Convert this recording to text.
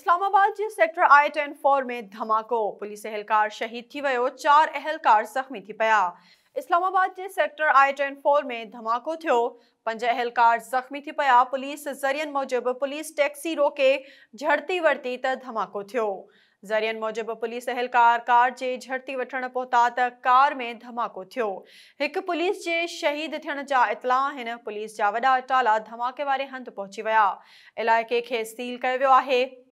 इस्लामाबाद के सेक्टर आई ten four में धमाको police एहलकार शहीद थी वो चार अहलकार ज़ख़्मी थी पया इस्लामाबाद के सेक्टर आई टेन फोर में धमाको थो पंज अहलकार ज़ख़्मी थी पया पुलिस जरियन मूजिब पुलिस टैक्सी रोके झड़ती वरती त धमाको थो ज़रियनि मूजिब पुलिस अहलकार कार के झड़ती वन पहुता त कार में धमाको थो एक पुलिस के शहीद थियण इतला पुलिस जहा वॾा धमाके वे हंध पहुची वाया इलाके के सील कर